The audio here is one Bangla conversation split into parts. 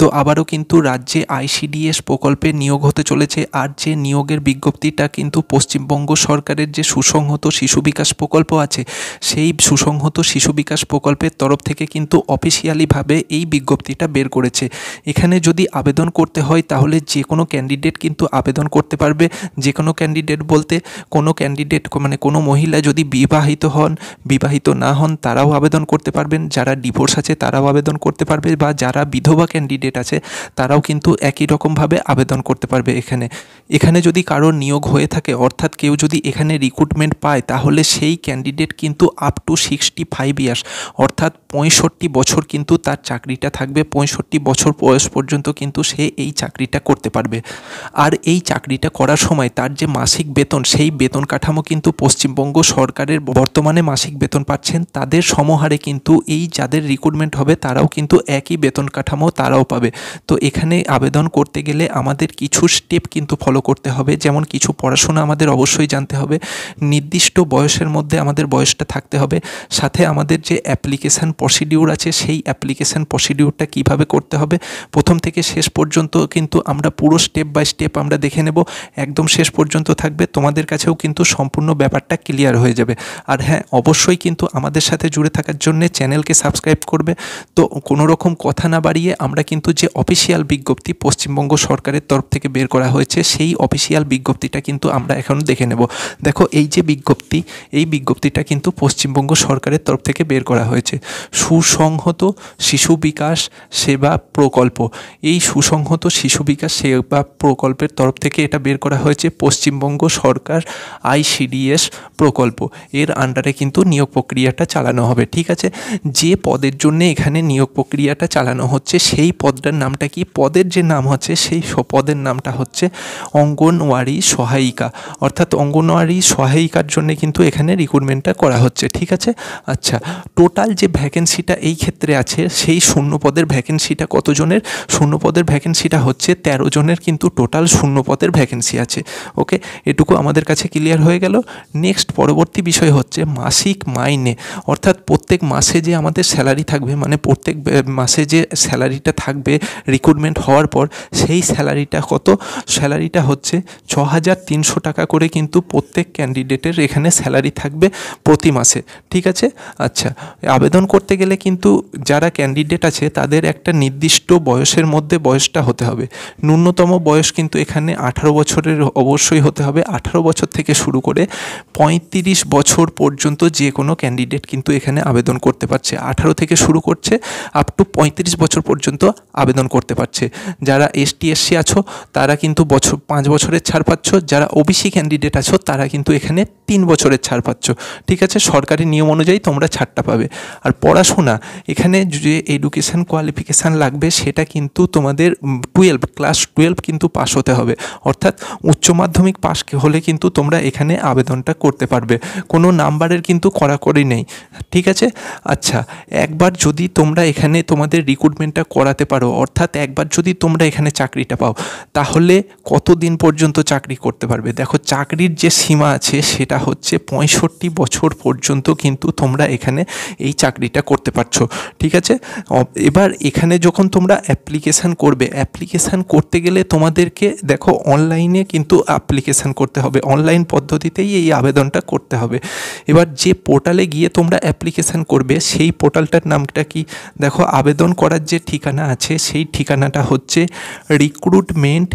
তো আবারও কিন্তু রাজ্যে আইসিডিএস প্রকল্পে নিয়োগ হতে চলেছে আর যে নিয়োগের বিজ্ঞপ্তিটা কিন্তু পশ্চিমবঙ্গ সরকারের যে সুসংহত শিশু বিকাশ প্রকল্প আছে সেই সুসংহত শিশু বিকাশ প্রকল্পের তরফ থেকে কিন্তু অফিসিয়ালিভাবে এই বিজ্ঞপ্তিটা বের করেছে এখানে যদি আবেদন করতে হয় তাহলে যে কোনো ক্যান্ডিডেট কিন্তু আবেদন করতে পারবে যে কোনো ক্যান্ডিডেট বলতে কোনো ক্যান্ডিডেট মানে কোনো মহিলা যদি বিবাহিত হন বিবাহিত না হন তারাও আবেদন করতে পারবেন যারা ডিভোর্স আছে তারাও আবেদন করতে পারবে বা যারা বিধবা ক্যান্ডিডেট ক্যান্ডিডেট আছে তারাও কিন্তু একই রকমভাবে আবেদন করতে পারবে এখানে এখানে যদি কারোর নিয়োগ হয়ে থাকে অর্থাৎ কেউ যদি এখানে রিক্রুটমেন্ট পায় তাহলে সেই ক্যান্ডিডেট কিন্তু up to sixty five years অর্থাৎ পঁয়ষট্টি বছর কিন্তু তার চাকরিটা থাকবে পঁয়ষট্টি বছর বয়স পর্যন্ত কিন্তু সে এই চাকরিটা করতে পারবে আর এই চাকরিটা করার সময় তার যে মাসিক বেতন সেই বেতন কাঠামো কিন্তু পশ্চিমবঙ্গ সরকারের বর্তমানে মাসিক বেতন পাচ্ছেন তাদের সমহারে কিন্তু এই যাদের রিক্রুটমেন্ট হবে তারাও কিন্তু একই বেতন কাঠামো তারাও পাবে পাবে তো এখানে আবেদন করতে গেলে আমাদের কিছু স্টেপ কিন্তু ফলো করতে হবে যেমন কিছু পড়াশোনা আমাদের অবশ্যই জানতে হবে নির্দিষ্ট বয়সের মধ্যে আমাদের বয়সটা থাকতে হবে সাথে আমাদের যে অ্যাপ্লিকেশান প্রসিডিউর আছে সেই অ্যাপ্লিকেশান প্রসিডিউরটা কিভাবে করতে হবে প্রথম থেকে শেষ পর্যন্ত কিন্তু আমরা পুরো স্টেপ বাই স্টেপ আমরা দেখে নেব একদম শেষ পর্যন্ত থাকবে তোমাদের কাছেও কিন্তু সম্পূর্ণ ব্যাপারটা ক্লিয়ার হয়ে যাবে আর হ্যাঁ অবশ্যই কিন্তু আমাদের সাথে জুড়ে থাকার জন্য চ্যানেলকে সাবস্ক্রাইব করবে তো কোনো রকম কথা না বাড়িয়ে আমরা কিন্তু কিন্তু যে অফিসিয়াল বিজ্ঞপ্তি পশ্চিমবঙ্গ সরকারের তরফ থেকে বের করা হয়েছে সেই অফিসিয়াল বিজ্ঞপ্তিটা কিন্তু আমরা এখন দেখে নেব দেখো এই যে বিজ্ঞপ্তি এই বিজ্ঞপ্তিটা কিন্তু পশ্চিমবঙ্গ সরকারের তরফ থেকে বের করা হয়েছে সুসংহত শিশু বিকাশ সেবা প্রকল্প এই সুসংহত শিশু বিকাশ সেবা প্রকল্পের তরফ থেকে এটা বের করা হয়েছে পশ্চিমবঙ্গ সরকার আইসিডিএস প্রকল্প এর আন্ডারে কিন্তু নিয়োগ প্রক্রিয়াটা চালানো হবে ঠিক আছে যে পদের জন্য এখানে নিয়োগ প্রক্রিয়াটা চালানো হচ্ছে সেই পদ পদটার নামটা কি পদের যে নাম হচ্ছে সেই পদের নামটা হচ্ছে অঙ্গনওয়াড়ি সহায়িকা অর্থাৎ অঙ্গনওয়াড়ি সহায়িকার জন্য কিন্তু এখানে রিক্রুটমেন্টটা করা হচ্ছে ঠিক আছে আচ্ছা টোটাল যে ভ্যাকেন্সিটা এই ক্ষেত্রে আছে সেই শূন্য পদের ভ্যাকেন্সিটা কতজনের শূন্য পদের ভ্যাকেন্সিটা হচ্ছে তেরো জনের কিন্তু টোটাল শূন্য পদের ভ্যাকেন্সি আছে ওকে এটুকু আমাদের কাছে ক্লিয়ার হয়ে গেল নেক্সট পরবর্তী বিষয় হচ্ছে মাসিক মাইনে অর্থাৎ প্রত্যেক মাসে যে আমাদের স্যালারি থাকবে মানে প্রত্যেক মাসে যে স্যালারিটা থাকবে হিসেবে রিক্রুটমেন্ট হওয়ার পর সেই স্যালারিটা কত স্যালারিটা হচ্ছে ছ হাজার তিনশো টাকা করে কিন্তু প্রত্যেক ক্যান্ডিডেটের এখানে স্যালারি থাকবে প্রতি মাসে ঠিক আছে আচ্ছা আবেদন করতে গেলে কিন্তু যারা ক্যান্ডিডেট আছে তাদের একটা নির্দিষ্ট বয়সের মধ্যে বয়সটা হতে হবে ন্যূনতম বয়স কিন্তু এখানে আঠারো বছরের অবশ্যই হতে হবে আঠারো বছর থেকে শুরু করে পঁয়ত্রিশ বছর পর্যন্ত যে কোনো ক্যান্ডিডেট কিন্তু এখানে আবেদন করতে পারছে আঠারো থেকে শুরু করছে আপ টু পঁয়ত্রিশ বছর পর্যন্ত আবেদন করতে পারছে যারা এসটি এসসি আছো তারা কিন্তু বছর পাঁচ বছরের ছাড় পাচ্ছ যারা ওবিসি ক্যান্ডিডেট আছো তারা কিন্তু এখানে তিন বছরের ছাড় পাচ্ছ ঠিক আছে সরকারি নিয়ম অনুযায়ী তোমরা ছাড়টা পাবে আর পড়াশোনা এখানে যে এডুকেশান কোয়ালিফিকেশান লাগবে সেটা কিন্তু তোমাদের টুয়েলভ ক্লাস টুয়েলভ কিন্তু পাস হতে হবে অর্থাৎ উচ্চ মাধ্যমিক পাস হলে কিন্তু তোমরা এখানে আবেদনটা করতে পারবে কোনো নাম্বারের কিন্তু কড়াকড়ি নেই ঠিক আছে আচ্ছা একবার যদি তোমরা এখানে তোমাদের রিক্রুটমেন্টটা করাতে পারো পারো অর্থাৎ একবার যদি তোমরা এখানে চাকরিটা পাও তাহলে কতদিন পর্যন্ত চাকরি করতে পারবে দেখো চাকরির যে সীমা আছে সেটা হচ্ছে পঁয়ষট্টি বছর পর্যন্ত কিন্তু তোমরা এখানে এই চাকরিটা করতে পারছো ঠিক আছে এবার এখানে যখন তোমরা অ্যাপ্লিকেশান করবে অ্যাপ্লিকেশান করতে গেলে তোমাদেরকে দেখো অনলাইনে কিন্তু অ্যাপ্লিকেশান করতে হবে অনলাইন পদ্ধতিতেই এই আবেদনটা করতে হবে এবার যে পোর্টালে গিয়ে তোমরা অ্যাপ্লিকেশান করবে সেই পোর্টালটার নামটা কি দেখো আবেদন করার যে ঠিকানা আছে আছে সেই ঠিকানাটা হচ্ছে রিক্রুটমেন্ট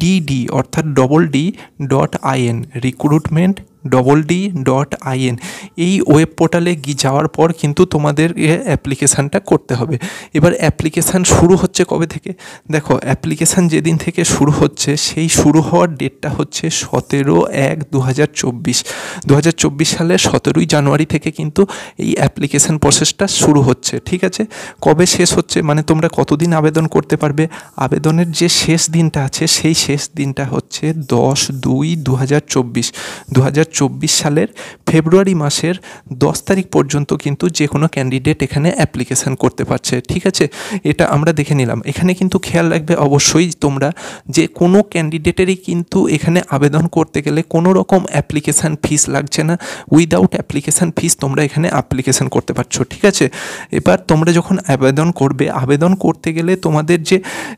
ডিডি অর্থাৎ double D dot IN recruitment double D dot IN এই ওয়েব পোর্টালে গিয়ে যাওয়ার পর কিন্তু তোমাদের অ্যাপ্লিকেশানটা করতে হবে এবার অ্যাপ্লিকেশান শুরু হচ্ছে কবে থেকে দেখো অ্যাপ্লিকেশান যেদিন থেকে শুরু হচ্ছে সেই শুরু হওয়ার ডেটটা হচ্ছে সতেরো এক দু হাজার চব্বিশ দু হাজার চব্বিশ সালে সতেরোই জানুয়ারি থেকে কিন্তু এই অ্যাপ্লিকেশান প্রসেসটা শুরু হচ্ছে ঠিক আছে কবে শেষ হচ্ছে মানে তোমরা কতদিন আবেদন করতে পারবে আবেদনের যে শেষ দিনটা আছে সেই শেষ দিনটা হচ্ছে দশ দুই দু হাজার চব্বিশ দু হাজার সালের ফেব্রুয়ারি মাসের দশ তারিখ পর্যন্ত কিন্তু যে কোনো ক্যান্ডিডেট এখানে অ্যাপ্লিকেশন করতে পারছে ঠিক আছে এটা আমরা দেখে নিলাম এখানে কিন্তু খেয়াল রাখবে অবশ্যই তোমরা যে কোনো ক্যান্ডিডেটেরই কিন্তু এখানে আবেদন করতে গেলে কোনো রকম অ্যাপ্লিকেশান ফিস লাগছে না উইদাউট অ্যাপ্লিকেশান ফিস তোমরা এখানে অ্যাপ্লিকেশান করতে পারছো ঠিক আছে এবার তোমরা যখন আবেদন করবে আবেদন করতে গেলে তোমাদের যে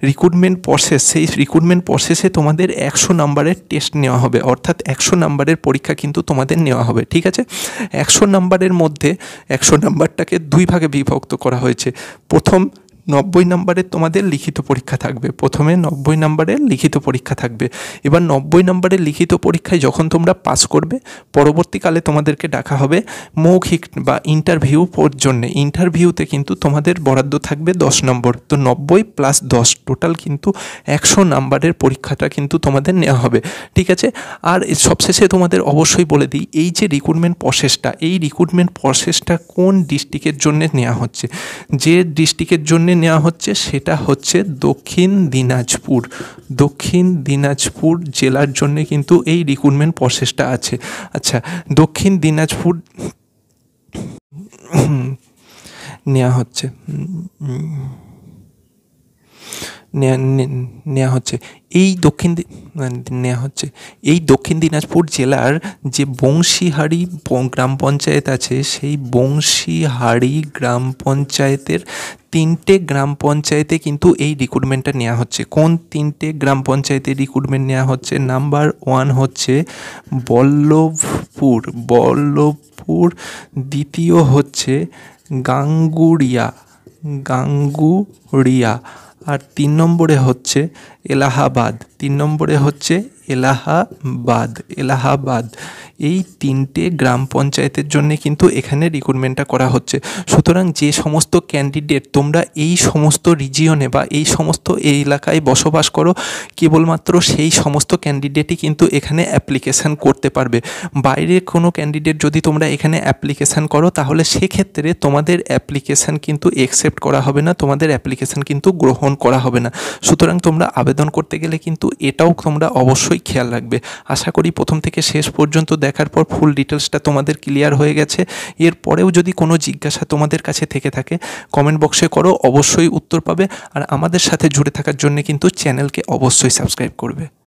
রিক্রুটমেন্ট প্রসেস সেই রিক্রুটমেন্ট প্রসেসে তোমাদের একশো নাম্বারের টেস্ট নেওয়া হবে অর্থাৎ একশো নাম্বারের পরীক্ষা কিন্তু তোমাদের নেওয়া হবে ঠিক আছে একশো নাম্বারের মধ্যে একশো নাম্বারটাকে দুই ভাগে বিভক্ত করা হয়েছে প্রথম নব্বই নম্বরের তোমাদের লিখিত পরীক্ষা থাকবে প্রথমে নব্বই নম্বরের লিখিত পরীক্ষা থাকবে এবার নব্বই নম্বরের লিখিত পরীক্ষায় যখন তোমরা পাস করবে পরবর্তীকালে তোমাদেরকে ডাকা হবে মৌখিক বা ইন্টারভিউ জন্যে ইন্টারভিউতে কিন্তু তোমাদের বরাদ্দ থাকবে দশ নম্বর তো নব্বই প্লাস দশ টোটাল কিন্তু একশো নাম্বারের পরীক্ষাটা কিন্তু তোমাদের নেওয়া হবে ঠিক আছে আর সবশেষে তোমাদের অবশ্যই বলে দিই এই যে রিক্রুটমেন্ট প্রসেসটা এই রিক্রুটমেন্ট প্রসেসটা কোন ডিস্ট্রিক্টের জন্য নেওয়া হচ্ছে যে ডিস্ট্রিক্টের জন্য নেওয়া হচ্ছে সেটা হচ্ছে দক্ষিণ দিনাজপুর দক্ষিণ দিনাজপুর জেলার জন্য কিন্তু এই রিক্রুটমেন্ট প্রসেসটা আছে আচ্ছা দক্ষিণ দিনাজপুর নেওয়া হচ্ছে নেওয়া হচ্ছে এই দক্ষিণ নেওয়া হচ্ছে এই দক্ষিণ দিনাজপুর জেলার যে বংশীহারি গ্রাম পঞ্চায়েত আছে সেই বংশীহারি গ্রাম পঞ্চায়েতের তিনটে গ্রাম পঞ্চায়েতে কিন্তু এই রিক্রুটমেন্টটা নেওয়া হচ্ছে কোন তিনটে গ্রাম পঞ্চায়েতে রিক্রুটমেন্ট নেওয়া হচ্ছে নাম্বার ওয়ান হচ্ছে বল্লভপুর বল্লভপুর দ্বিতীয় হচ্ছে গাঙ্গুড়িয়া গাঙ্গুড়িয়া আর তিন নম্বরে হচ্ছে এলাহাবাদ তিন নম্বরে হচ্ছে এলাহাবাদ এলাহাবাদ এই তিনটে গ্রাম পঞ্চায়েতের জন্য কিন্তু এখানে রিক্রুটমেন্টটা করা হচ্ছে সুতরাং যে সমস্ত ক্যান্ডিডেট তোমরা এই সমস্ত রিজিয়নে বা এই সমস্ত এই এলাকায় বসবাস করো কেবলমাত্র সেই সমস্ত ক্যান্ডিডেটই কিন্তু এখানে অ্যাপ্লিকেশান করতে পারবে বাইরে কোনো ক্যান্ডিডেট যদি তোমরা এখানে অ্যাপ্লিকেশান করো তাহলে সেক্ষেত্রে তোমাদের অ্যাপ্লিকেশান কিন্তু একসেপ্ট করা হবে না তোমাদের অ্যাপ্লিকেশান কিন্তু গ্রহণ করা হবে না সুতরাং তোমরা আবেদন আবেদন করতে গেলে কিন্তু এটাও তোমরা অবশ্যই খেয়াল রাখবে আশা করি প্রথম থেকে শেষ পর্যন্ত দেখার পর ফুল ডিটেলসটা তোমাদের ক্লিয়ার হয়ে গেছে এর পরেও যদি কোনো জিজ্ঞাসা তোমাদের কাছে থেকে থাকে কমেন্ট বক্সে করো অবশ্যই উত্তর পাবে আর আমাদের সাথে জুড়ে থাকার জন্য কিন্তু চ্যানেলকে অবশ্যই সাবস্ক্রাইব করবে